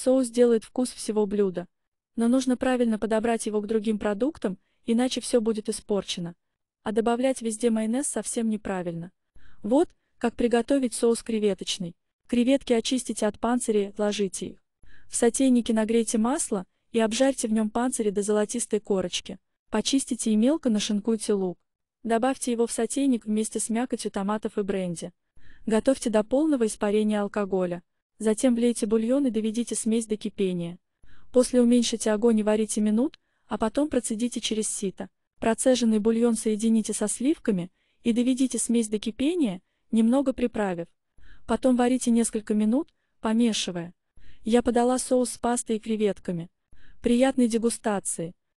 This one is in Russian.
Соус делает вкус всего блюда. Но нужно правильно подобрать его к другим продуктам, иначе все будет испорчено. А добавлять везде майонез совсем неправильно. Вот, как приготовить соус креветочный. Креветки очистите от панцирей, ложите их. В сотейнике нагрейте масло и обжарьте в нем панцири до золотистой корочки. Почистите и мелко нашинкуйте лук. Добавьте его в сотейник вместе с мякотью томатов и бренди. Готовьте до полного испарения алкоголя. Затем влейте бульон и доведите смесь до кипения. После уменьшите огонь и варите минут, а потом процедите через сито. Процеженный бульон соедините со сливками и доведите смесь до кипения, немного приправив. Потом варите несколько минут, помешивая. Я подала соус с пастой и креветками. Приятной дегустации!